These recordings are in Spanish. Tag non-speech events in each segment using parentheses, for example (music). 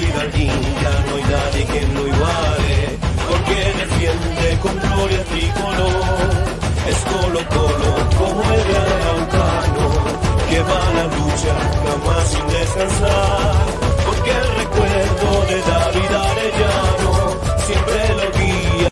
destruida aquí, ya no hay nadie que lo iguale, porque defiende con gloria tricolor. Es Colo Colo como el gran Aucano, que va a la lucha jamás sin descansar, porque el recuerdo de David Arellano siempre lo guía.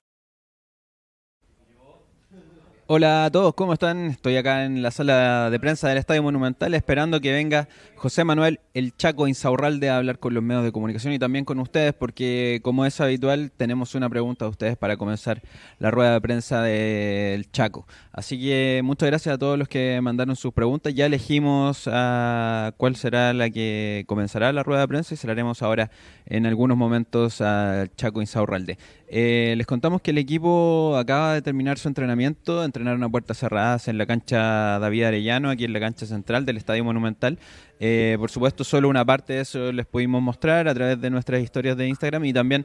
Hola a todos, ¿cómo están? Estoy acá en la sala de prensa del Estadio Monumental esperando que venga José Manuel El Chaco Insaurralde a hablar con los medios de comunicación y también con ustedes, porque como es habitual, tenemos una pregunta de ustedes para comenzar la rueda de prensa del Chaco. Así que muchas gracias a todos los que mandaron sus preguntas. Ya elegimos a cuál será la que comenzará la rueda de prensa y se la haremos ahora en algunos momentos al Chaco Insaurralde. Eh, les contamos que el equipo acaba de terminar su entrenamiento, entrenaron a puertas cerradas en la cancha David Arellano, aquí en la cancha central del Estadio Monumental. Eh, por supuesto, solo una parte de eso les pudimos mostrar a través de nuestras historias de Instagram y también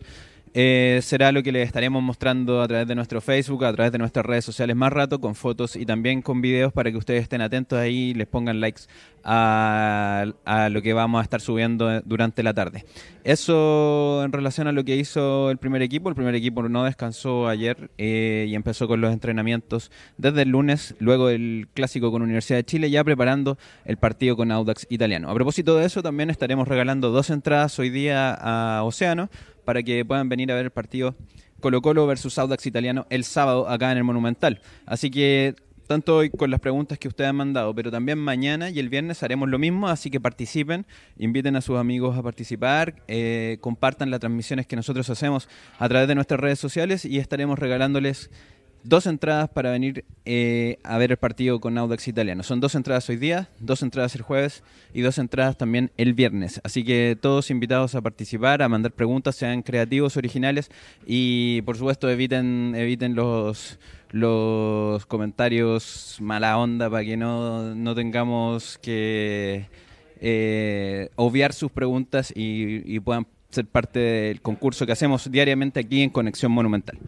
eh, será lo que les estaremos mostrando a través de nuestro Facebook, a través de nuestras redes sociales más rato, con fotos y también con videos para que ustedes estén atentos ahí y les pongan likes a, lo que vamos a estar subiendo durante la tarde. Eso en relación a lo que hizo el primer equipo. El primer equipo no descansó ayer eh, y empezó con los entrenamientos desde el lunes, luego el clásico con Universidad de Chile, ya preparando el partido con Audax Italiano. A propósito de eso, también estaremos regalando dos entradas hoy día a Océano para que puedan venir a ver el partido Colo Colo versus Audax Italiano el sábado acá en el Monumental. Así que tanto hoy con las preguntas que ustedes han mandado, pero también mañana y el viernes haremos lo mismo, así que participen, inviten a sus amigos a participar, eh, compartan las transmisiones que nosotros hacemos a través de nuestras redes sociales y estaremos regalándoles dos entradas para venir eh, a ver el partido con Audax Italiano. Son dos entradas hoy día, dos entradas el jueves y dos entradas también el viernes. Así que todos invitados a participar, a mandar preguntas, sean creativos, originales y por supuesto eviten, eviten los los comentarios mala onda para que no, tengamos que eh, obviar sus preguntas y, y puedan ser parte del concurso que hacemos diariamente aquí en Conexión Monumental.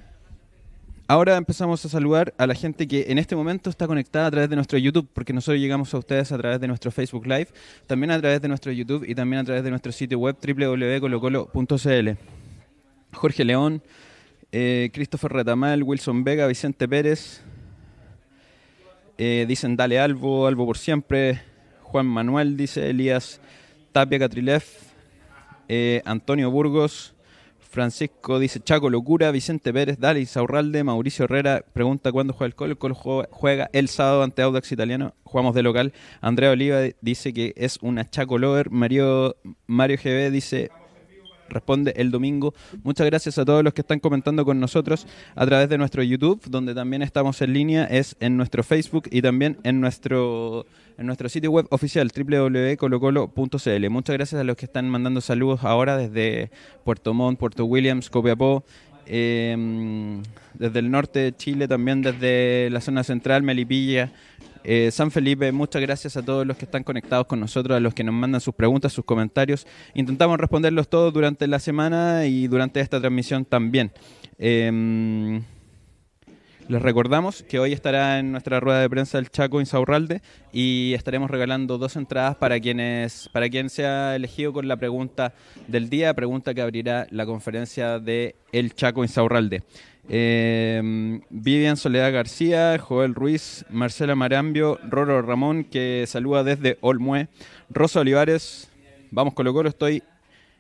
Ahora empezamos a saludar a la gente que en este momento está conectada a través de nuestro YouTube, porque nosotros llegamos a ustedes a través de nuestro Facebook Live, también a través de nuestro YouTube y también a través de nuestro sitio web www.colocolo.cl. Jorge León, eh, Christopher Retamal, Wilson Vega, Vicente Pérez, eh, dicen dale Albo, Albo por siempre, Juan Manuel dice, Elías Tapia Catrilef, eh, Antonio Burgos, Francisco dice Chaco, locura. Vicente Pérez, Dali Saurralde, Mauricio Herrera pregunta cuándo juega el Colo. juega el sábado ante Audax Italiano. Jugamos de local. Andrea Oliva dice que es una Chaco Lover. Mario, Mario GB dice responde el domingo. Muchas gracias a todos los que están comentando con nosotros a través de nuestro YouTube, donde también estamos en línea, es en nuestro Facebook y también en nuestro en nuestro sitio web oficial www.colocolo.cl. Muchas gracias a los que están mandando saludos ahora desde Puerto Montt, Puerto Williams, Copiapó, em, desde el norte de Chile, también desde la zona central, Melipilla, eh, San Felipe, muchas gracias a todos los que están conectados con nosotros, a los que nos mandan sus preguntas, sus comentarios. Intentamos responderlos todos durante la semana y durante esta transmisión también. Em, les recordamos que hoy estará en nuestra rueda de prensa el Chaco Insaurralde y estaremos regalando dos entradas para quienes para quien sea elegido con la pregunta del día, pregunta que abrirá la conferencia de El Chaco Insaurralde. Em, Vivian Soledad García, Joel Ruiz, Marcela Marambio, Roro Ramón, que saluda desde Olmue, Rosa Olivares, vamos Colo Colo, estoy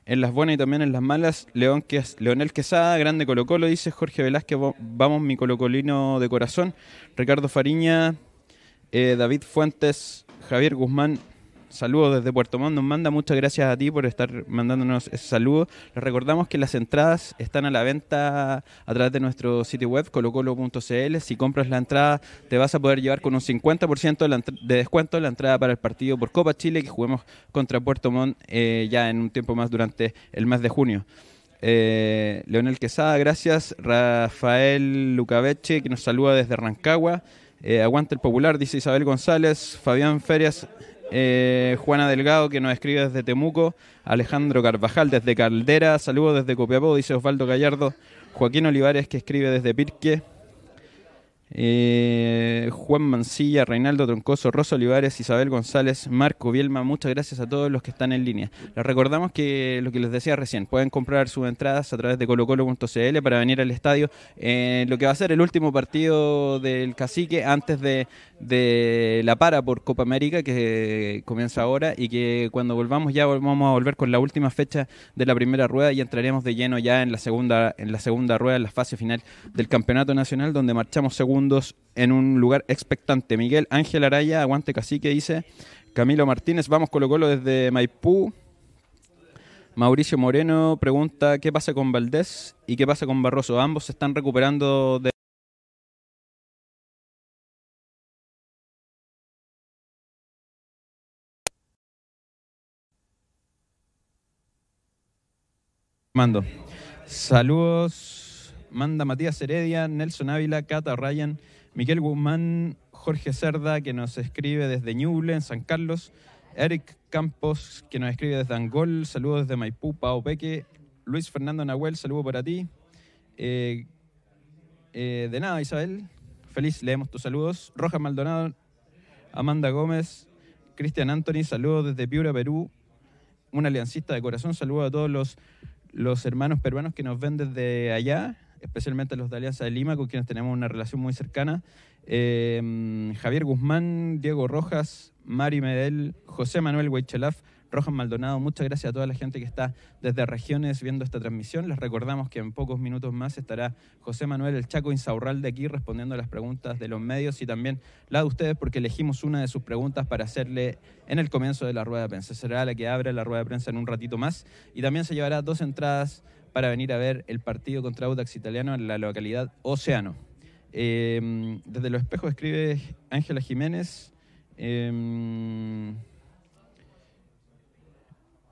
en las buenas y también en las malas, León que Leonel Quesada, grande Colo Colo, dice Jorge Velázquez, vamos mi Colino de corazón, Ricardo Fariña, eh, David Fuentes, Javier Guzmán, saludos desde Puerto Montt nos manda. Muchas gracias a ti por estar mandándonos ese saludo. Les recordamos que las entradas están a la venta a través de nuestro sitio web colocolo.cl. Si compras la entrada, te vas a poder llevar con un 50% de, descuento la entrada para el partido por Copa Chile que juguemos contra Puerto Montt eh, ya en un tiempo más durante el mes de junio. Eh, Leonel Quesada, gracias. Rafael Lucaveche, que nos saluda desde Rancagua. Eh, aguante Aguanta el Popular, dice Isabel González. Fabián Ferias, eh, Juana Delgado que nos escribe desde Temuco, Alejandro Carvajal desde Caldera, saludos desde Copiapó, dice Osvaldo Gallardo, Joaquín Olivares que escribe desde Pirque, eh, Juan Mancilla, Reinaldo Troncoso, Rosa Olivares, Isabel González, Marco Bielma, muchas gracias a todos los que están en línea. Les recordamos que lo que les decía recién, pueden comprar sus entradas a través de colocolo.cl para venir al estadio. Eh, lo que va a ser el último partido del cacique antes de, de la para por Copa América que comienza ahora y que cuando volvamos ya vamos a volver con la última fecha de la primera rueda y entraremos de lleno ya en la segunda en la segunda rueda en la fase final del campeonato nacional donde marchamos segundos en un lugar expectante Miguel Ángel Araya aguante cacique dice Camilo Martínez vamos Colo Colo desde Maipú Mauricio Moreno pregunta qué pasa con Valdés y qué pasa con Barroso ambos se están recuperando de Mando. Saludos. Manda Matías Heredia, Nelson Ávila, Cata Ryan, Miguel Guzmán, Jorge Cerda, que nos escribe desde Ñuble, en San Carlos. Eric Campos, que nos escribe desde Angol. Saludos desde Maipú, Pao Peque. Luis Fernando Nahuel, saludo para ti. Eh, eh, de nada, Isabel. Feliz, leemos tus saludos. Rojas Maldonado, Amanda Gómez, Cristian Anthony, saludos desde Piura, Perú. Un aliancista de corazón, saludos a todos los los hermanos peruanos que nos ven desde allá, especialmente los de Alianza de Lima, con quienes tenemos una relación muy cercana. Eh, Javier Guzmán, Diego Rojas, Mari Medel, José Manuel Huichelaf. Rojas Maldonado, muchas gracias a toda la gente que está desde regiones viendo esta transmisión. Les recordamos que en pocos minutos más estará José Manuel El Chaco Insaurral de aquí respondiendo a las preguntas de los medios y también la de ustedes porque elegimos una de sus preguntas para hacerle en el comienzo de la rueda de prensa. Será la que abre la rueda de prensa en un ratito más y también se llevará dos entradas para venir a ver el partido contra Audax Italiano en la localidad Océano. Em, desde los espejos escribe Ángela Jiménez. Em,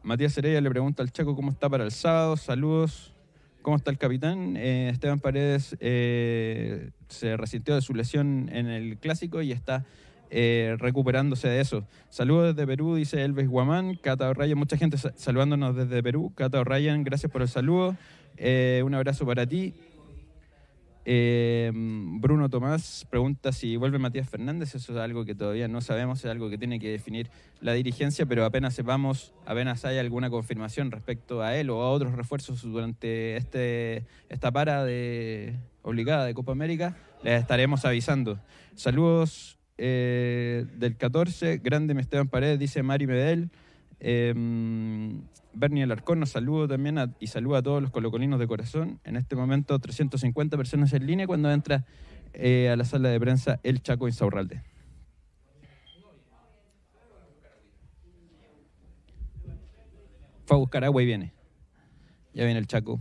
Matías Heredia le pregunta al Chaco cómo está para el sábado. Saludos. ¿Cómo está el capitán? Eh, Esteban Paredes eh, se resintió de su lesión en el clásico y está eh, recuperándose de eso. Saludos desde Perú, dice Elvis Guamán. Cata O'Ryan, mucha gente saludándonos desde Perú. Cata Ryan, gracias por el saludo. un abrazo para ti. Eh, Bruno Tomás pregunta si vuelve Matías Fernández, eso es algo que todavía no sabemos, es algo que tiene que definir la dirigencia, pero apenas sepamos, apenas hay alguna confirmación respecto a él o a otros refuerzos durante este, esta para de, obligada de Copa América, les estaremos avisando. Saludos eh, del 14, grande Esteban Paredes, dice Mari Medel. Eh, Bernie Alarcón nos saludo también y saluda a todos los colocolinos de corazón. En este momento 350 personas en línea cuando entra eh, a la sala de prensa El Chaco Insaurralde. Fue a buscar agua y viene. Ya viene el Chaco.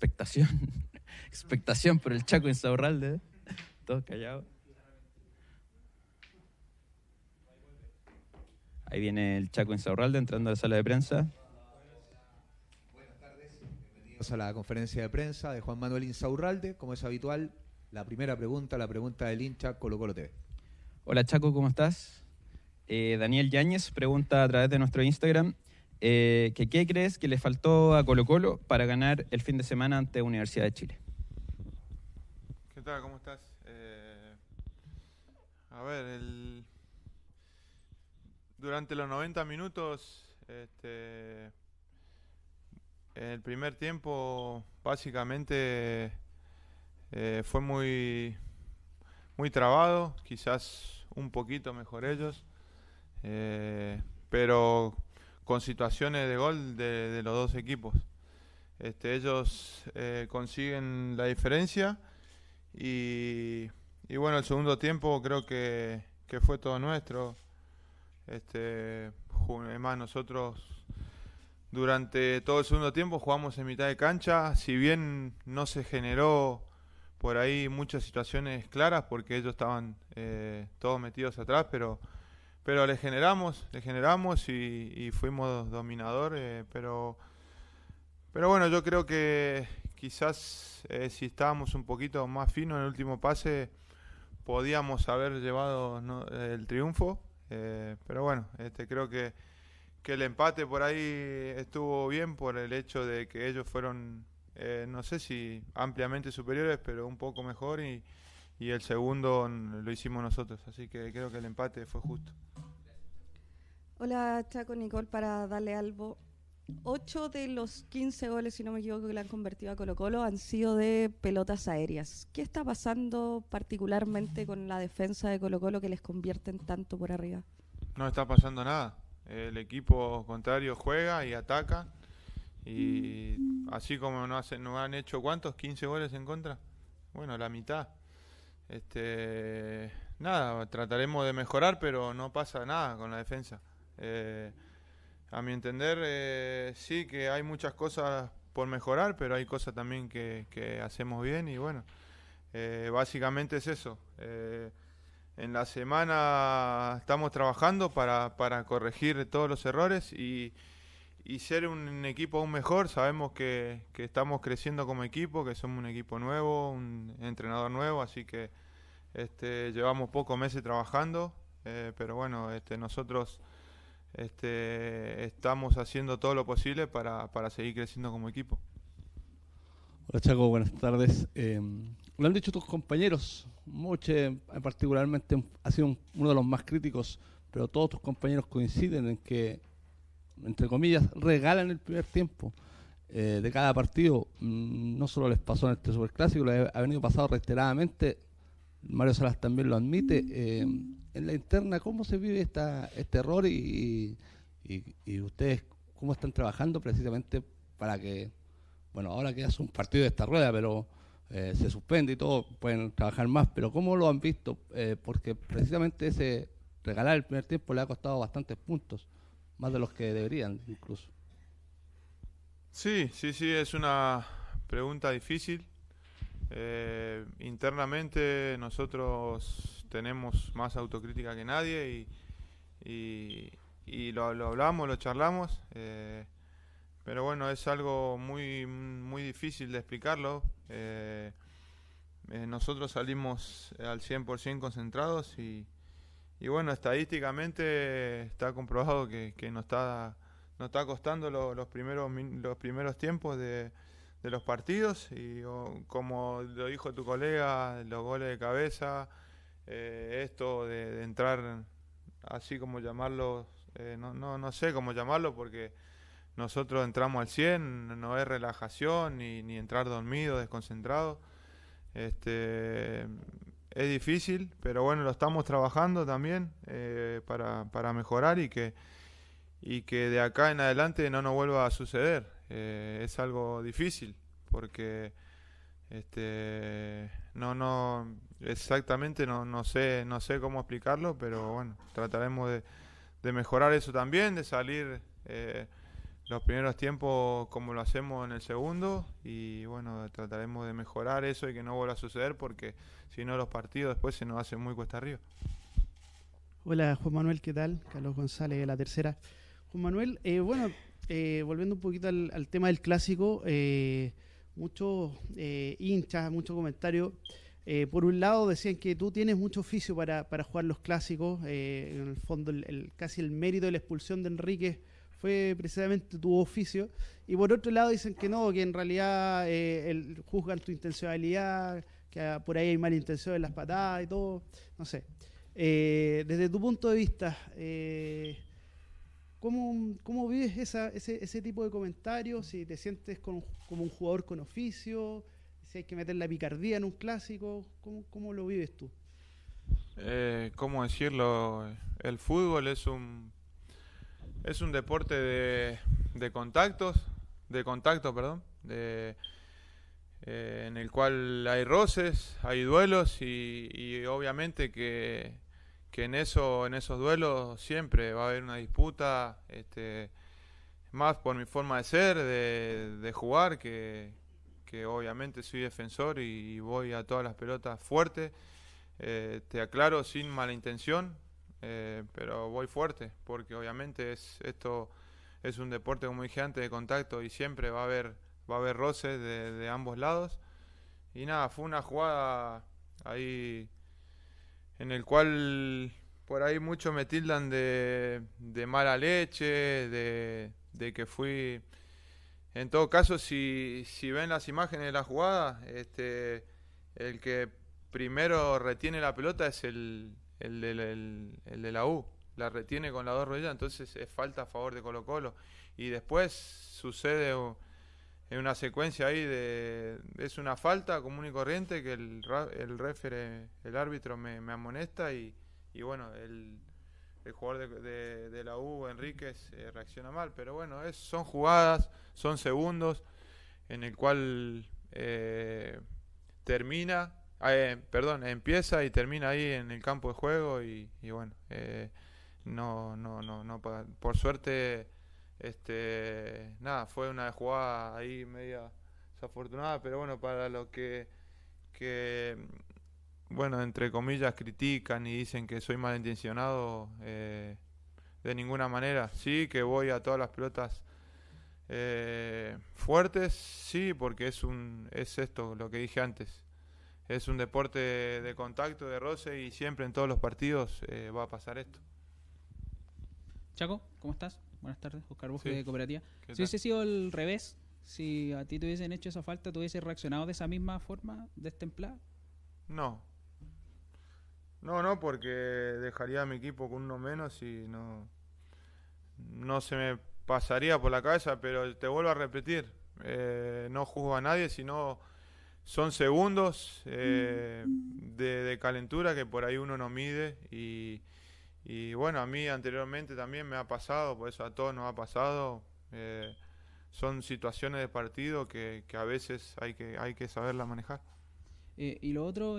expectación. (laughs) expectación por el Chaco Insaurralde. ¿eh? Todos callados. Ahí viene el Chaco Insaurralde entrando a la sala de prensa. Buenas tardes, bienvenidos a la conferencia de prensa de Juan Manuel Insaurralde. Como es habitual, la primera pregunta, la pregunta del hincha Colo Colo TV. Hola Chaco, ¿cómo estás? Eh, Daniel Yáñez pregunta a través de nuestro Instagram eh, qué crees que le faltó a Colo Colo para ganar el fin de semana ante Universidad de Chile. ¿Qué tal? ¿Cómo estás? Eh, a ver, durante los 90 minutos, este, el primer tiempo básicamente eh, fue muy, muy trabado, quizás un poquito mejor ellos, pero con situaciones de gol de, los dos equipos. Este, ellos eh, consiguen la diferencia y, y, bueno, el segundo tiempo creo que, que fue todo nuestro. Este, además nosotros durante todo el segundo tiempo jugamos en mitad de cancha, si bien no se generó por ahí muchas situaciones claras porque ellos estaban eh, todos metidos atrás, pero pero le generamos, le generamos y, fuimos dominadores, eh, pero, pero bueno, yo creo que quizás eh, si estábamos un poquito más finos en el último pase, podíamos haber llevado el triunfo, eh, pero bueno, este, creo que, que el empate por ahí estuvo bien por el hecho de que ellos fueron, no sé si ampliamente superiores, pero un poco mejor y, y el segundo lo hicimos nosotros, así que creo que el empate fue justo. Hola, Chaco Nicole, para darle algo. Ocho de los 15 goles, si no me equivoco, que le han convertido a Colo Colo han sido de pelotas aéreas. ¿Qué está pasando particularmente con la defensa de Colo Colo que les convierten tanto por arriba? No está pasando nada. El equipo contrario juega y ataca. Y así como no, hacen, no han hecho cuántos, 15 goles en contra. Bueno, la mitad. Este, nada, trataremos de mejorar, pero no pasa nada con la defensa eh, a mi entender, eh, sí que hay muchas cosas por mejorar, pero hay cosas también que, hacemos bien y bueno, eh, básicamente es eso. Eh, en la semana estamos trabajando para, corregir todos los errores y, ser un equipo aún mejor. Sabemos que, estamos creciendo como equipo, que somos un equipo nuevo, un entrenador nuevo, así que este, llevamos pocos meses trabajando, pero bueno, este, nosotros este, estamos haciendo todo lo posible para, seguir creciendo como equipo. Hola Chaco, buenas tardes. Em, lo han dicho tus compañeros, Moche particularmente ha sido uno de los más críticos, pero todos tus compañeros coinciden en que, entre comillas, regalan el primer tiempo eh, de cada partido. Mm, no solo les pasó en este superclásico, le ha venido pasado reiteradamente Mario Salas también lo admite. Eh, en la interna, ¿cómo se vive esta, este error y, ustedes cómo están trabajando precisamente para que, bueno, ahora que es un partido de esta rueda, pero eh, se suspende y todo, pueden trabajar más, pero ¿cómo lo han visto? Eh, porque precisamente ese regalar el primer tiempo le ha costado bastantes puntos, más de los que deberían incluso. Sí, sí, sí, es una pregunta difícil. Eh, internamente nosotros tenemos más autocrítica que nadie y, lo, hablamos, lo charlamos, eh, pero bueno, es algo muy, muy difícil de explicarlo. Eh, nosotros salimos al 100% concentrados y, bueno, estadísticamente está comprobado que, que nos, está, nos está costando los, primeros, los primeros tiempos de de los partidos y como lo dijo tu colega, los goles de cabeza, eh, esto de, entrar, así como llamarlo, eh, no, no, no, sé cómo llamarlo porque nosotros entramos al 100, no es relajación ni, entrar dormido, desconcentrado. Este, es difícil, pero bueno, lo estamos trabajando también eh, para, para mejorar y que, y que de acá en adelante no nos vuelva a suceder. Eh, es algo difícil porque este no no exactamente no, no sé no sé cómo explicarlo pero bueno trataremos de, de mejorar eso también de salir eh, los primeros tiempos como lo hacemos en el segundo y bueno trataremos de mejorar eso y que no vuelva a suceder porque si no los partidos después se nos hacen muy cuesta arriba hola Juan Manuel qué tal Carlos González de la tercera Juan Manuel eh, bueno eh, volviendo un poquito al, tema del clásico, eh, muchos eh, hinchas, muchos comentarios. por un lado decían que tú tienes mucho oficio para, jugar los clásicos. en el fondo, casi el mérito de la expulsión de Enrique fue precisamente tu oficio. Y por otro lado dicen que no, que en realidad el, juzgan tu intencionalidad, que ah, por ahí hay mala intención en las patadas y todo, no sé. desde tu punto de vista, ¿Cómo, vives ese, tipo de comentarios? Si te sientes como un jugador con oficio, si hay que meter la picardía en un clásico, ¿cómo, lo vives tú? Eh, ¿Cómo decirlo? El fútbol es un, es un deporte de, de contactos, de contacto, perdón, de, eh, en el cual hay roces, hay duelos y obviamente que que en, eso, en esos duelos siempre va a haber una disputa, este, más por mi forma de ser, de, jugar, que, obviamente soy defensor y, voy a todas las pelotas fuerte, eh, te aclaro, sin mala intención, eh, pero voy fuerte, porque obviamente es, esto es un deporte, como dije antes, de contacto y siempre va a haber, va a haber roces de, de ambos lados. Y nada, fue una jugada ahí en el cual por ahí muchos me tildan de, de mala leche, de, de, que fui... En todo caso, si, ven las imágenes de la jugada, este, el que primero retiene la pelota es el, de, de la U, la retiene con la dos rodillas, entonces es falta a favor de Colo Colo. Y después sucede en una secuencia ahí de, es una falta común y corriente que el, el refere, eh, el árbitro me, amonesta y, bueno, el, jugador de, de, la U, Enríquez, eh, reacciona mal, pero bueno, es, son jugadas, son segundos en el cual eh, termina, ah, perdón, empieza y termina ahí en el campo de juego y, y bueno, no, no, no, no, por suerte este, nada, fue una jugada ahí media desafortunada, pero bueno, para los que, que bueno, entre comillas, critican y dicen que soy malintencionado, eh, de ninguna manera. Sí, que voy a todas las pelotas eh, fuertes, sí, porque es, un, es esto, lo que dije antes. Es un deporte de contacto, de roce y siempre en todos los partidos eh, va a pasar esto. Chaco, ¿cómo estás? buenas tardes, Oscar Bosque de Cooperativa. Si hubiese sido el revés, si a ti te hubiesen hecho esa falta, ¿tú hubieses reaccionado de esa misma forma, destemplada? No. No, no, porque dejaría a mi equipo con uno menos y no, no se me pasaría por la cabeza, pero te vuelvo a repetir, eh, no juzgo a nadie, sino son segundos eh, mm. de, calentura que por ahí uno no mide y y bueno, a mí anteriormente también me ha pasado, por eso a todos nos ha pasado. Eh, son situaciones de partido que, a veces hay que, hay que saberlas manejar. Eh, y lo otro,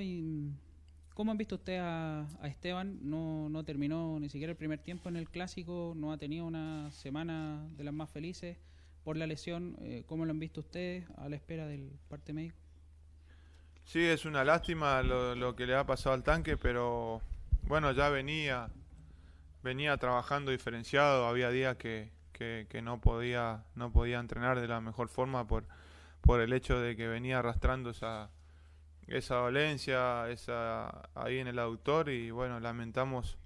¿cómo han visto usted a, Esteban? No, terminó ni siquiera el primer tiempo en el clásico, no ha tenido una semana de las más felices por la lesión. Eh, ¿Cómo lo han visto ustedes a la espera del parte médico? Sí, es una lástima lo, lo que le ha pasado al tanque, pero bueno, ya venía venía trabajando diferenciado, había días que, no, podía, no podía entrenar de la mejor forma por, por el hecho de que venía arrastrando esa, dolencia esa, ahí en el autor y bueno, lamentamos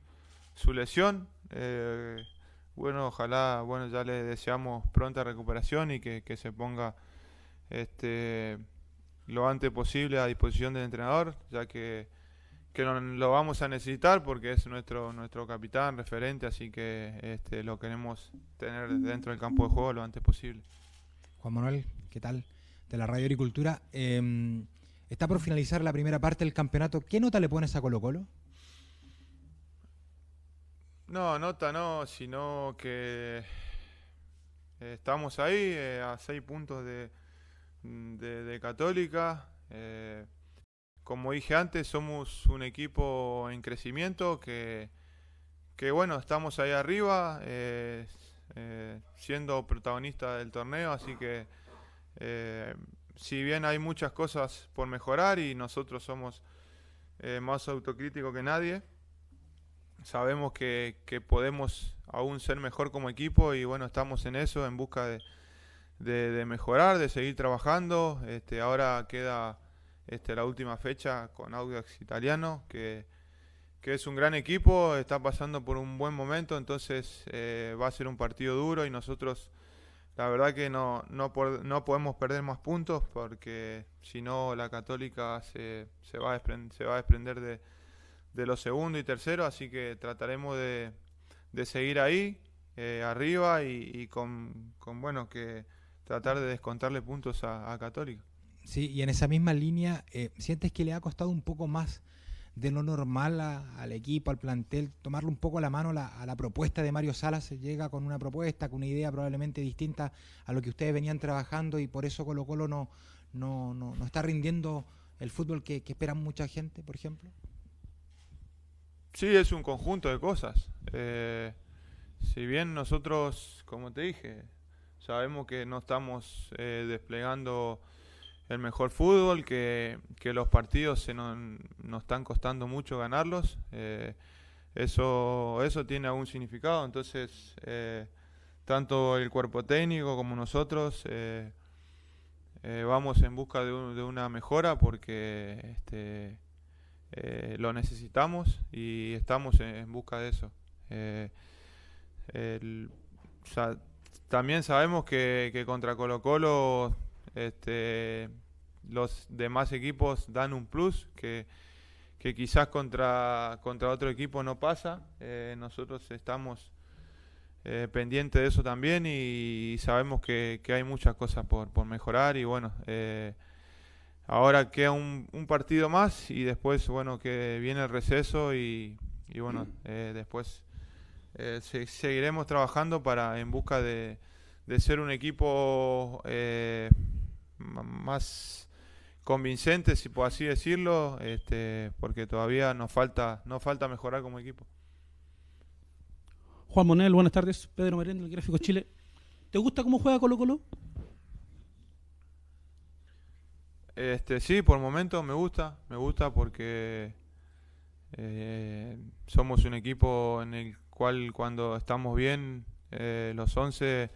su lesión. Eh, bueno, ojalá, bueno, ya le deseamos pronta recuperación y que, que se ponga este, lo antes posible a disposición del entrenador, ya que que lo vamos a necesitar porque es nuestro nuestro capitán referente así que este, lo queremos tener dentro del campo de juego lo antes posible Juan Manuel qué tal de la radio Agricultura em, está por finalizar la primera parte del campeonato qué nota le pones a Colo Colo no nota no sino que eh, estamos ahí eh, a seis puntos de de, Católica eh, como dije antes, somos un equipo en crecimiento que, bueno, estamos ahí arriba, eh, eh, siendo protagonista del torneo, así que eh, si bien hay muchas cosas por mejorar y nosotros somos más autocríticos que nadie, sabemos que, podemos aún ser mejor como equipo y bueno, estamos en eso, en busca de, mejorar, de seguir trabajando, este, ahora queda este, la última fecha con Audax Italiano, que, es un gran equipo, está pasando por un buen momento, entonces eh, va a ser un partido duro y nosotros la verdad que no, no, podemos perder más puntos porque si no la católica se, se, va, a se va a desprender de, los segundo y tercero así que trataremos de, seguir ahí, eh, arriba y, con, con, bueno, que tratar de descontarle puntos a, a Católica. Sí, y en esa misma línea, eh, ¿sientes que le ha costado un poco más de lo normal al equipo, al plantel, tomarle un poco la mano la, a la propuesta de Mario Salas? llega con una propuesta, con una idea probablemente distinta a lo que ustedes venían trabajando y por eso Colo Colo no, no, está rindiendo el fútbol que, esperan mucha gente, por ejemplo. Sí, es un conjunto de cosas. Eh, si bien nosotros, como te dije, sabemos que no estamos eh, desplegando el mejor fútbol, que, los partidos se nos, están costando mucho ganarlos. Eh, eso, eso tiene algún significado, entonces eh, tanto el cuerpo técnico como nosotros eh, vamos en busca de, una mejora porque este, lo necesitamos y estamos en, busca de eso. también sabemos que, que contra Colo Colo este, los demás equipos dan un plus que, quizás contra, contra otro equipo no pasa. Eh, nosotros estamos eh, pendientes de eso también y, sabemos que, hay muchas cosas por, mejorar y bueno, eh, ahora queda un, partido más y después, bueno, que viene el receso y, bueno, mm. después seguiremos trabajando para en busca de, de ser un equipo más convincente, si puedo así decirlo, este, porque todavía nos falta, nos falta mejorar como equipo. Juan Monel, buenas tardes. Pedro Merén, del Gráfico Chile. ¿Te gusta cómo juega Colo Colo? Este, sí, por momento me gusta, me gusta porque eh, somos un equipo en el cual cuando estamos bien, eh, los 11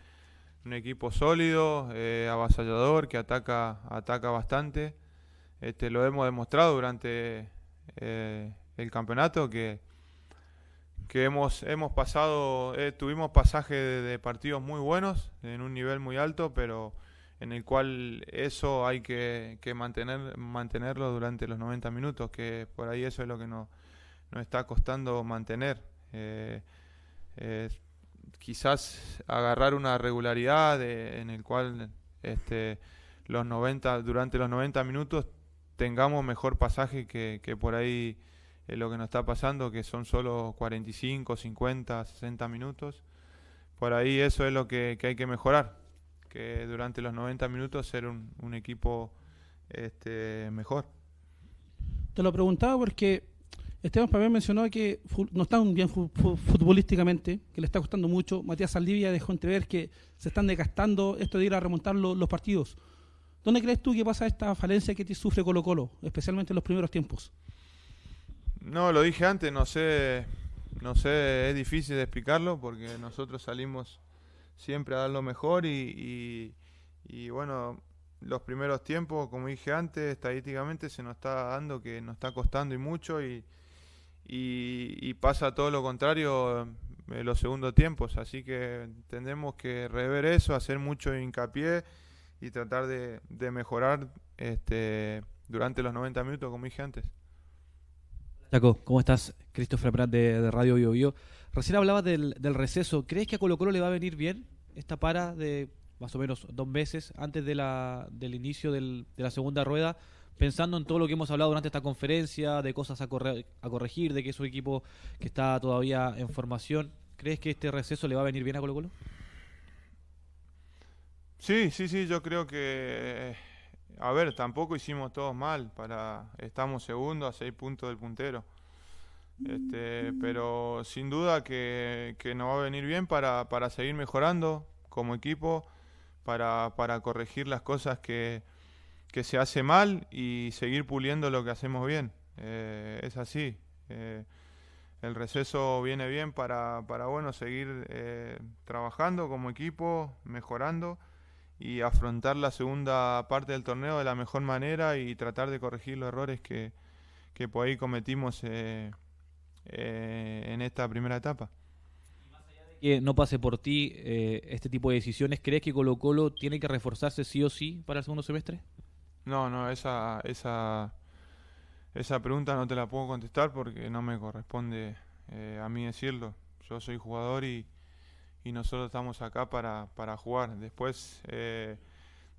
un equipo sólido, eh, avasallador, que ataca, ataca bastante. Este, lo hemos demostrado durante eh, el campeonato que, que hemos, hemos pasado, eh, tuvimos pasaje de, partidos muy buenos, en un nivel muy alto, pero en el cual eso hay que, mantener, mantenerlo durante los 90 minutos, que por ahí eso es lo que nos, está costando mantener quizás agarrar una regularidad en el cual este, los 90, durante los 90 minutos tengamos mejor pasaje que, por ahí es eh, lo que nos está pasando, que son solo 45, 50, 60 minutos. Por ahí eso es lo que, hay que mejorar, que durante los 90 minutos ser un, equipo este, mejor. Te lo preguntaba porque Esteban Pavé mencionó que no están bien futbolísticamente, que le está costando mucho. Matías Saldivia dejó entrever que se están desgastando esto de ir a remontar los partidos. ¿Dónde crees tú que pasa esta falencia que te sufre Colo Colo, especialmente en los primeros tiempos? No, lo dije antes, no sé, no sé, es difícil de explicarlo porque nosotros salimos siempre a dar lo mejor y bueno, los primeros tiempos, como dije antes, estadísticamente se nos está dando que nos está costando y mucho y, y, pasa todo lo contrario eh, en los segundos tiempos. Así que tendremos que rever eso, hacer mucho hincapié y tratar de, de mejorar este, durante los 90 minutos, como dije antes. Chaco, ¿cómo estás? Christopher Prat de, Radio Bio Recién hablabas del, del, receso. ¿Crees que a Colo Colo le va a venir bien esta para de más o menos dos meses antes de la, del inicio del, de la segunda rueda? pensando en todo lo que hemos hablado durante esta conferencia, de cosas a, corregir, de que es un equipo que está todavía en formación, ¿crees que este receso le va a venir bien a Colo Colo? Sí, sí, sí, yo creo que... Eh, a ver, tampoco hicimos todos mal, para estamos segundos a seis puntos del puntero. Este, pero sin duda que, nos va a venir bien para, seguir mejorando como equipo, para corregir las cosas que, que se hace mal y seguir puliendo lo que hacemos bien. Eh, es así. Eh, el receso viene bien para, para bueno, seguir eh, trabajando como equipo, mejorando y afrontar la segunda parte del torneo de la mejor manera y tratar de corregir los errores que, que por ahí cometimos en esta primera etapa que no pase por ti este tipo de decisiones, ¿crees que Colo Colo tiene que reforzarse sí o sí para el segundo semestre? No, no, esa, esa, pregunta no te la puedo contestar porque no me corresponde eh, a mí decirlo. Yo soy jugador y, nosotros estamos acá para, jugar. Después eh,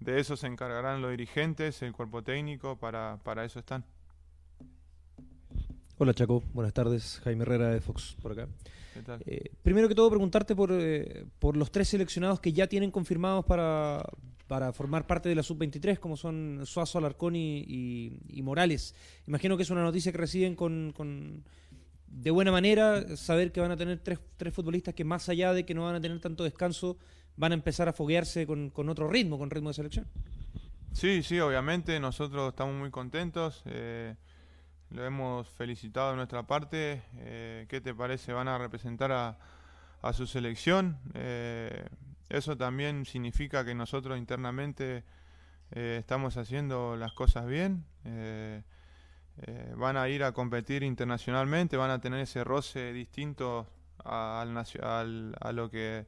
de eso se encargarán los dirigentes, el cuerpo técnico, para, para eso están. Hola Chaco, buenas tardes. Jaime Herrera de Fox por acá. ¿Qué tal? Eh, primero que todo, preguntarte por, por los tres seleccionados que ya tienen confirmados para, para formar parte de la sub-23, como son Suazo, Alarcón y, Morales. Imagino que es una noticia que reciben con, de buena manera, saber que van a tener tres, futbolistas que más allá de que no van a tener tanto descanso, van a empezar a foguearse con, otro ritmo, con ritmo de selección. Sí, sí, obviamente, nosotros estamos muy contentos. Eh, lo hemos felicitado de nuestra parte. Eh, ¿Qué te parece? Van a representar a, su selección. Eh, eso también significa que nosotros internamente eh, estamos haciendo las cosas bien. Eh, eh, van a ir a competir internacionalmente, van a tener ese roce distinto a, a lo que,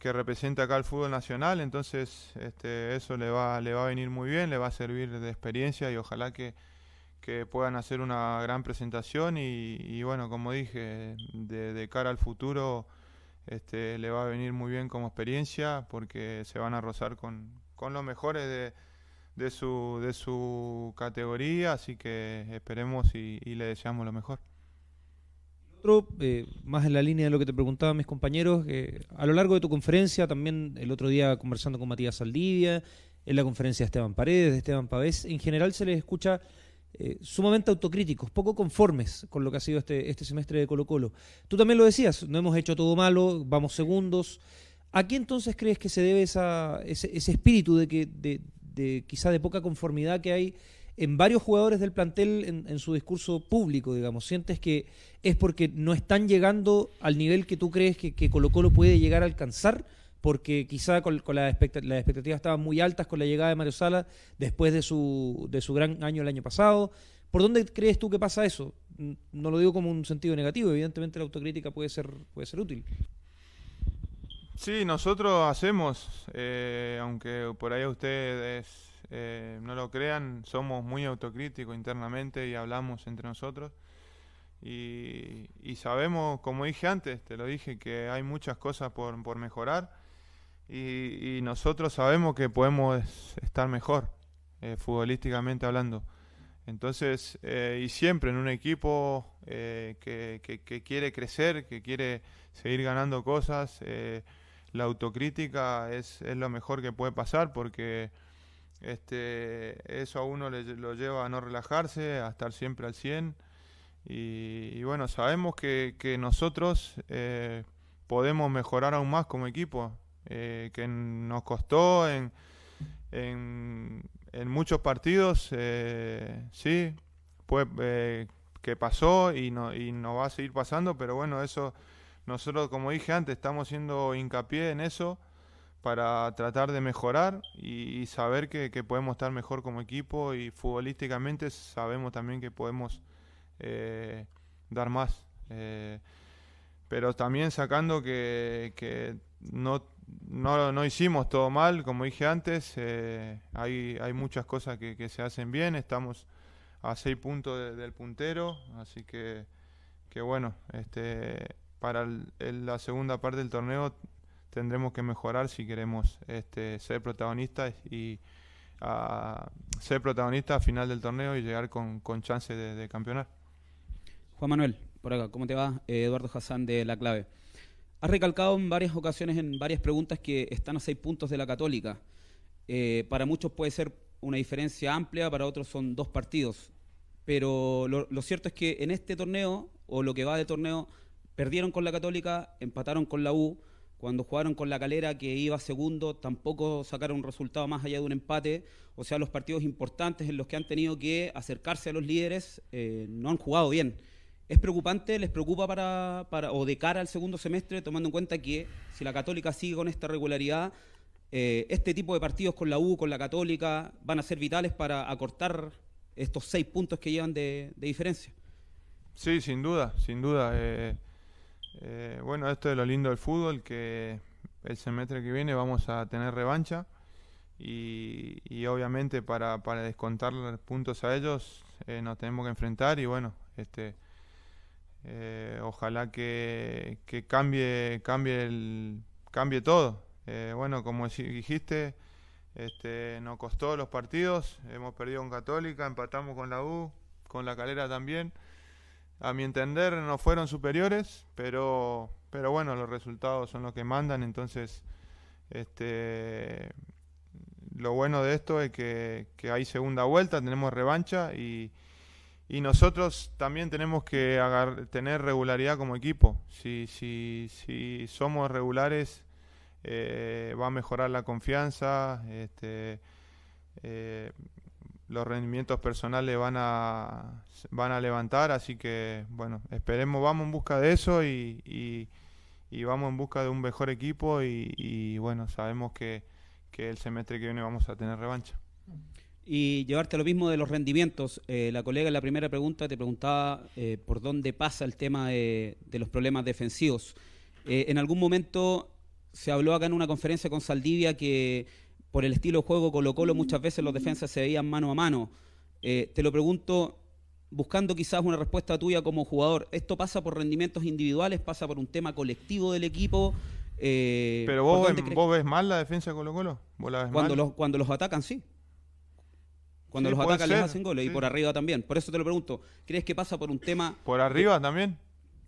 representa acá el fútbol nacional. Entonces, este, eso le va, le va a venir muy bien, le va a servir de experiencia y ojalá que, puedan hacer una gran presentación. Y, bueno, como dije, de cara al futuro. Este, le va a venir muy bien como experiencia porque se van a rozar con, con los mejores de, de, su, de su categoría, así que esperemos y, le deseamos lo mejor. Otro, eh, más en la línea de lo que te preguntaban mis compañeros, eh, a lo largo de tu conferencia, también el otro día conversando con Matías Saldivia, en la conferencia de Esteban Paredes, de Esteban Pavés, en general se les escucha eh, sumamente autocríticos, poco conformes con lo que ha sido este, este semestre de Colo Colo. Tú también lo decías, no hemos hecho todo malo, vamos segundos. ¿A qué entonces crees que se debe ese, espíritu de que de, quizá de poca conformidad que hay en varios jugadores del plantel en, su discurso público, digamos? ¿Sientes que es porque no están llegando al nivel que tú crees que Colo Colo puede llegar a alcanzar? porque quizá con, la las expectativas estaban muy altas con la llegada de Mario Sala después de su, de su gran año el año pasado. ¿Por dónde crees tú que pasa eso? No lo digo como un sentido negativo, evidentemente la autocrítica puede ser, puede ser útil. Sí, nosotros hacemos, eh, aunque por ahí ustedes eh, no lo crean, somos muy autocríticos internamente y hablamos entre nosotros. Y, y, sabemos, como dije antes, te lo dije, que hay muchas cosas por mejorar y, nosotros sabemos que podemos estar mejor, eh, futbolísticamente hablando. Entonces, eh, y siempre en un equipo eh, que, quiere crecer, que quiere seguir ganando cosas, la autocrítica es, lo mejor que puede pasar porque este, eso a uno le, lo lleva a no relajarse, a estar siempre al 100. Y, bueno, sabemos que nosotros podemos mejorar aún más como equipo. Eh, que nos costó en, en, muchos partidos, eh, sí, pues eh, que pasó y, no, y nos va a seguir pasando, pero bueno, eso nosotros, como dije antes, estamos haciendo hincapié en eso para tratar de mejorar y, saber que, que, podemos estar mejor como equipo y futbolísticamente sabemos también que podemos eh, dar más. pero también sacando que, que no no, no, hicimos todo mal, como dije antes, eh, hay, hay, muchas cosas que, se hacen bien, estamos a seis puntos del puntero, así que, que bueno, este, para la segunda parte del torneo tendremos que mejorar si queremos este, ser protagonistas y ser protagonistas a final del torneo y llegar con, con de, campeonar. Juan Manuel, por acá, ¿cómo te va? Eh, Eduardo Hassan de La Clave. Ha recalcado en varias ocasiones, en varias preguntas, que están a seis puntos de la Católica. Eh, para muchos puede ser una diferencia amplia, para otros son dos partidos. Pero lo, cierto es que en este torneo, o lo que va de torneo, perdieron con la Católica, empataron con la U. Cuando jugaron con la Calera, que iba segundo, tampoco sacaron un resultado más allá de un empate. O sea, los partidos importantes en los que han tenido que acercarse a los líderes eh, no han jugado bien. ¿Es preocupante? ¿Les preocupa para, o de cara al segundo semestre, tomando en cuenta que si la Católica sigue con esta regularidad, eh, este tipo de partidos con la U, con la Católica, van a ser vitales para acortar estos seis puntos que llevan de, diferencia? Sí, sin duda, sin duda. Eh, eh, bueno, esto es lo lindo del fútbol, que el semestre que viene vamos a tener revancha y, obviamente para, para descontar los puntos a ellos nos tenemos que enfrentar y bueno, este eh, ojalá que, cambie, cambie, el, cambie todo. Eh, bueno, como dijiste, este, nos costó los partidos. Hemos perdido con Católica, empatamos con la U, con la Calera también. A mi entender, no fueron superiores, pero, pero bueno, los resultados son los que mandan. Entonces, este, lo bueno de esto es que, que hay segunda vuelta, tenemos revancha y y nosotros también tenemos que tener regularidad como equipo. Si, si, si somos regulares, eh, va a mejorar la confianza, este, eh, los rendimientos personales van a, van a levantar, así que bueno, esperemos, vamos en busca de eso y, vamos en busca de un mejor equipo y, y bueno, sabemos que, que el semestre que viene vamos a tener revancha. Y llevarte lo mismo de los rendimientos. Eh, la colega en la primera pregunta te preguntaba eh, por dónde pasa el tema de, los problemas defensivos. Eh, en algún momento se habló acá en una conferencia con Saldivia que por el estilo de juego Colo Colo muchas veces los defensas se veían mano a mano. te lo pregunto buscando quizás una respuesta tuya como jugador. ¿Esto pasa por rendimientos individuales? ¿Pasa por un tema colectivo del equipo? ¿Pero vos, ves, vos mal la defensa de Colo Colo? cuando, Los, cuando los atacan, sí. Cuando los atacan les hacen goles y por arriba también. Por eso te lo pregunto, ¿crees que pasa por un tema... ¿Por arriba también?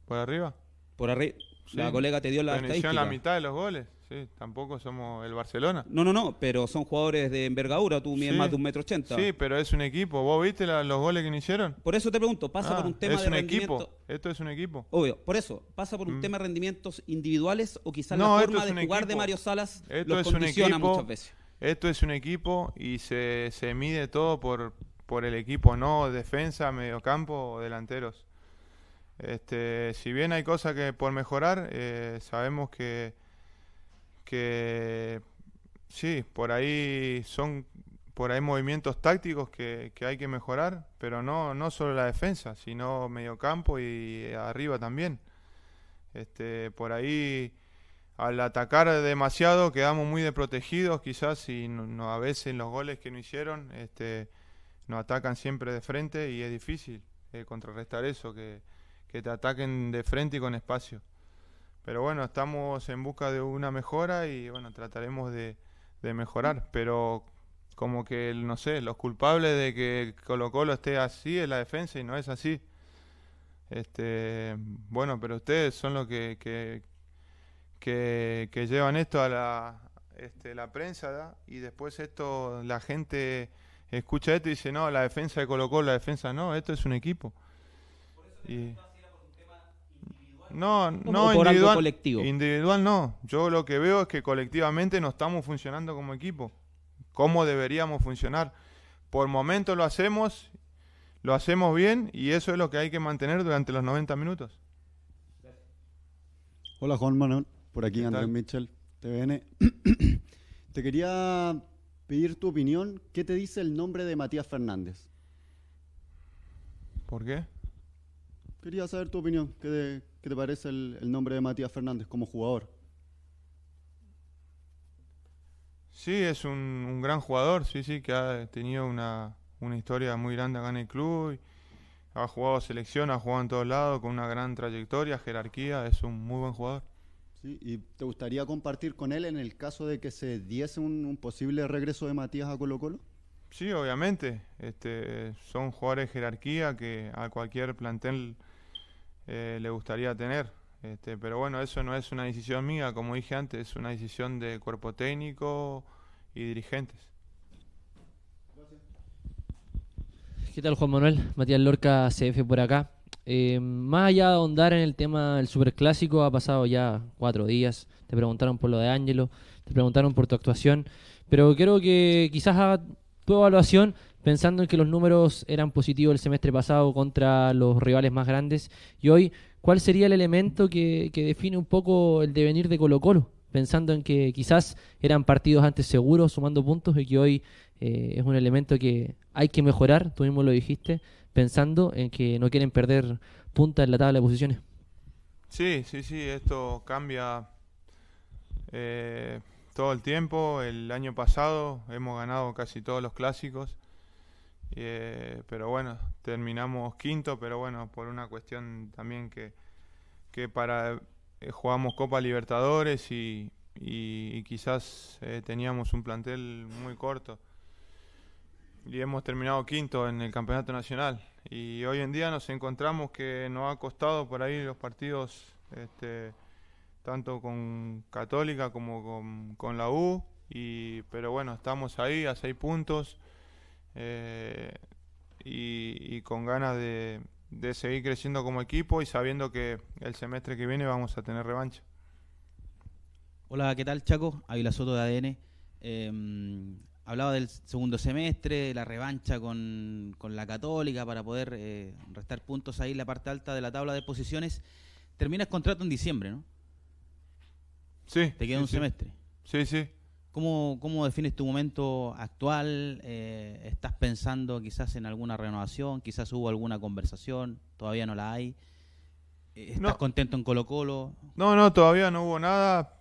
¿Por arriba? Por arriba. La colega te dio la estadística. la mitad de los goles. Sí, tampoco somos el Barcelona. No, no, no, pero son jugadores de envergadura, tú mides más de un metro ochenta. Sí, pero es un equipo. ¿Vos viste los goles que hicieron? Por eso te pregunto, pasa por ah, un tema es de un Equipo. Esto es un equipo. Obvio, por eso, pasa por un mm. tema de rendimientos individuales o quizás la forma de jugar de Mario Salas esto condiciona muchas veces esto es un equipo y se, mide todo por, por el equipo, no defensa, mediocampo o delanteros. Este, si bien hay cosas que por mejorar, eh, sabemos que, sí, por ahí son por ahí movimientos tácticos que, hay que mejorar, pero no, no solo la defensa, sino mediocampo y arriba también. Este, por ahí al atacar demasiado quedamos muy desprotegidos quizás y a veces los goles que no hicieron este, nos atacan siempre de frente y es difícil eh, contrarrestar eso, que, te ataquen de frente y con espacio. Pero bueno, estamos en busca de una mejora y bueno, trataremos de, mejorar. Pero como que, no sé, los culpables de que Colo Colo esté así en la defensa y no es así. Este, bueno, pero ustedes son los que, que, que llevan esto a la, este, la prensa y después esto la gente escucha esto y dice, no, la defensa de Colo Colo, la defensa no, esto es un equipo. Por eso y... era por un tema individual, no, no, individual, colectivo? individual no. Yo lo que veo es que colectivamente no estamos funcionando como equipo, ¿Cómo deberíamos funcionar. Por momento lo hacemos, lo hacemos bien y eso es lo que hay que mantener durante los 90 minutos. Hola Juan Manuel por aquí, Andrés Mitchell, TVN. (clears throat) te quería pedir tu opinión. ¿Qué te dice el nombre de Matías Fernández? ¿Por qué? Quería saber tu opinión. ¿Qué te, parece el, nombre de Matías Fernández como jugador? Sí, es un, gran jugador, sí, sí, que ha tenido una, una historia muy grande acá en el club. ha jugado selección, ha jugado en todos lados, con una gran trayectoria, jerarquía, es un muy buen jugador. ¿Y te gustaría compartir con él en el caso de que se diese un, posible regreso de Matías a Colo Colo? Sí, obviamente. Este, son jugadores de jerarquía que a cualquier plantel eh, le gustaría tener. Este, pero bueno, eso no es una decisión mía, como dije antes, es una decisión de cuerpo técnico y dirigentes. ¿Qué tal Juan Manuel? Matías Lorca, CF por acá. Eh, más allá de ahondar en el tema del superclásico, ha pasado ya cuatro días. Te preguntaron por lo de Ángelo, te preguntaron por tu actuación, pero creo que quizás haga tu evaluación pensando en que los números eran positivos el semestre pasado contra los rivales más grandes y hoy, ¿cuál sería el elemento que, que define un poco el devenir de Colo Colo? Pensando en que quizás eran partidos antes seguros, sumando puntos, y que hoy eh, es un elemento que hay que mejorar, tú mismo lo dijiste, pensando en que no quieren perder punta en la tabla de posiciones. Sí, sí, sí, esto cambia eh, todo el tiempo. El año pasado hemos ganado casi todos los clásicos, eh, pero bueno, terminamos quinto, pero bueno, por una cuestión también que, que para eh, jugamos Copa Libertadores y quizás teníamos un plantel muy corto y hemos terminado quinto en el campeonato nacional y hoy en día nos encontramos que nos ha costado por ahí los partidos, este, tanto con Católica como con, la U, pero bueno, estamos ahí a seis puntos eh, y, con ganas de, seguir creciendo como equipo y sabiendo que el semestre que viene vamos a tener revancha. Hola, ¿qué tal Chaco? Ávila Soto de ADN. Em, hablaba del segundo semestre, la revancha con, la Católica para poder eh, restar puntos ahí en la parte alta de la tabla de posiciones. Terminas contrato en diciembre, ¿no? Sí. Te queda un semestre. Sí, sí. ¿Cómo, ¿Cómo, defines tu momento actual? Eh, ¿Estás pensando quizás en alguna renovación? ¿Quizás hubo alguna conversación? ¿Todavía no la hay? Eh, ¿Estás contento en Colo Colo? No, no, todavía no hubo nada,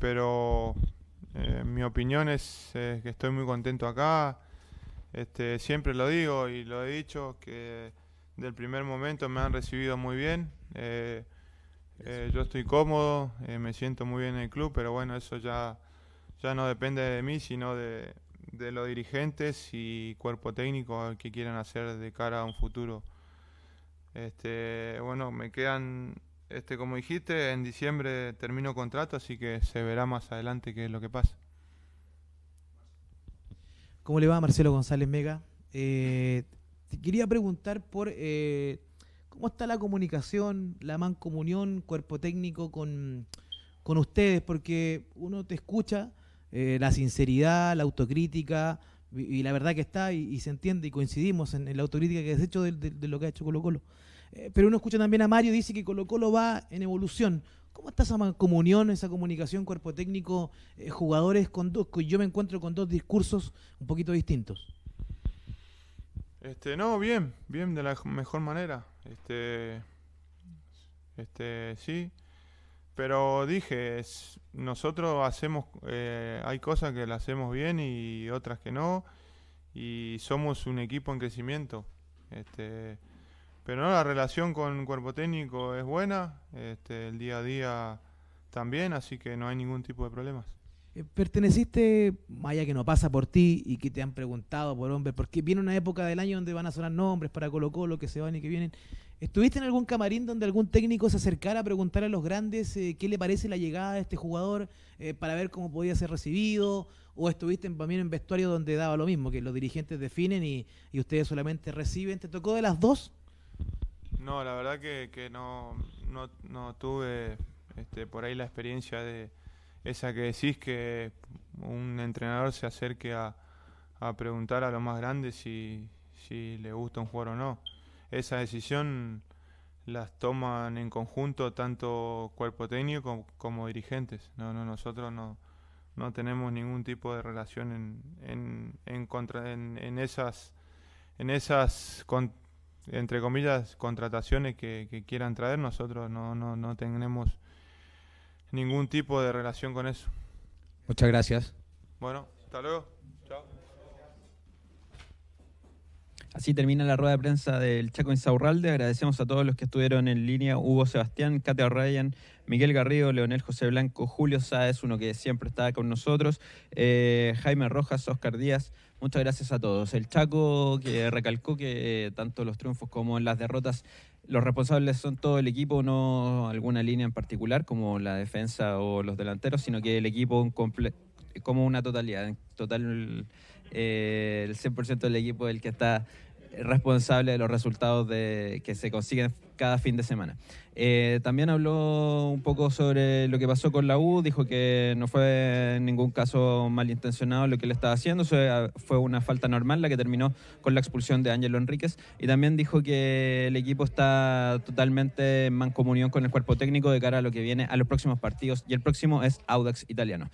pero eh, mi opinión es que estoy muy contento acá. Este, siempre lo digo y lo he dicho, que del primer momento me han recibido muy bien. Eh, eh, yo estoy cómodo, me siento muy bien en el club, pero bueno, eso ya, ya no depende de mí, sino de, los dirigentes y cuerpo técnico que quieran hacer de cara a un futuro. Este, bueno, me quedan este, como dijiste, en diciembre termino contrato, así que se verá más adelante qué es lo que pasa. ¿Cómo le va Marcelo González Mega? Eh, quería preguntar por eh, cómo está la comunicación, la mancomunión, cuerpo técnico con, ustedes, porque uno te escucha, eh, la sinceridad, la autocrítica, y, la verdad que está, y, se entiende, y coincidimos en, la autocrítica que has hecho de lo que ha hecho Colo Colo. Eh, pero uno escucha también a Mario, dice que Colo Colo va en evolución. ¿Cómo está esa comunión, esa comunicación cuerpo técnico, eh, jugadores con dos? Yo me encuentro con dos discursos un poquito distintos. Este, no, bien, bien, de la mejor manera. Este, este, sí. Pero dije, nosotros hacemos, eh, hay cosas que las hacemos bien y otras que no. Y somos un equipo en crecimiento. Este, pero no, la relación con cuerpo técnico es buena, este, el día a día también, así que no hay ningún tipo de problemas. Eh, perteneciste, vaya que no pasa por ti y que te han preguntado por hombre porque viene una época del año donde van a sonar nombres para Colo Colo, que se van y que vienen. ¿Estuviste en algún camarín donde algún técnico se acercara a preguntar a los grandes eh, qué le parece la llegada de este jugador eh, para ver cómo podía ser recibido? ¿O estuviste también en vestuario donde daba lo mismo, que los dirigentes definen y, y ustedes solamente reciben? ¿Te tocó de las dos? No, la verdad que, que no, no, no, tuve este, por ahí la experiencia de esa que decís que un entrenador se acerque a, a preguntar a los más grandes si, le gusta un jugador o no. Esa decisión las toman en conjunto tanto cuerpo técnico como, dirigentes. No, no, nosotros no, no tenemos ningún tipo de relación en, en, en contra en esas en esas entre comillas, contrataciones que, quieran traer. Nosotros no, no, no tenemos ningún tipo de relación con eso. Muchas gracias. Bueno, hasta luego. Así termina la rueda de prensa del Chaco Insaurralde. Agradecemos a todos los que estuvieron en línea: Hugo Sebastián, Katia Ryan, Miguel Garrido, Leonel José Blanco, Julio Sáez, uno que siempre está con nosotros, eh, Jaime Rojas, Oscar Díaz. Muchas gracias a todos. El Chaco que recalcó que eh, tanto los triunfos como las derrotas, los responsables son todo el equipo, no alguna línea en particular como la defensa o los delanteros, sino que el equipo como una totalidad. total, eh, el 100% del equipo del que está responsable de los resultados de, que se consiguen cada fin de semana. Eh, también habló un poco sobre lo que pasó con la U, dijo que no fue en ningún caso malintencionado lo que él estaba haciendo, eh, fue una falta normal la que terminó con la expulsión de Ángelo Enríquez y también dijo que el equipo está totalmente en mancomunión con el cuerpo técnico de cara a lo que viene a los próximos partidos y el próximo es Audax Italiano.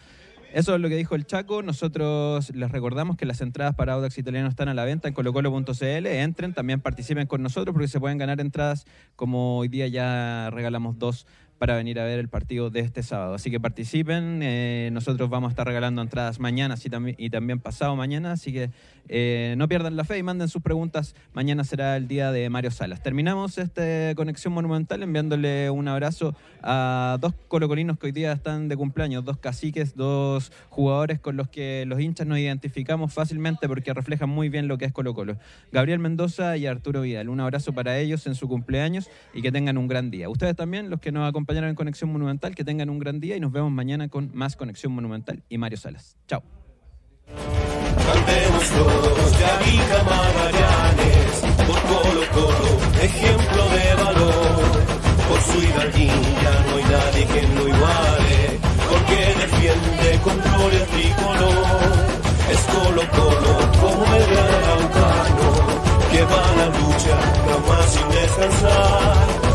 Eso es lo que dijo el Chaco. Nosotros les recordamos que las entradas para Audax Italiano están a la venta en colocolo.cl. Entren, también participen con nosotros porque se pueden ganar entradas como hoy día ya regalamos dos para venir a ver el partido de este sábado. Así que participen, eh, nosotros vamos a estar regalando entradas mañana y también pasado mañana, así que eh, no pierdan la fe y manden sus preguntas, mañana será el día de Mario Salas. Terminamos esta conexión monumental enviándole un abrazo a dos colocolinos que hoy día están de cumpleaños, dos caciques, dos jugadores con los que los hinchas nos identificamos fácilmente porque reflejan muy bien lo que es Colo Colo. Gabriel Mendoza y Arturo Vidal, un abrazo para ellos en su cumpleaños y que tengan un gran día. Ustedes también, los que nos acompañan acompañaron en Conexión Monumental. Que tengan un gran día y nos vemos mañana con más Conexión Monumental y Mario Salas. Chao. que va la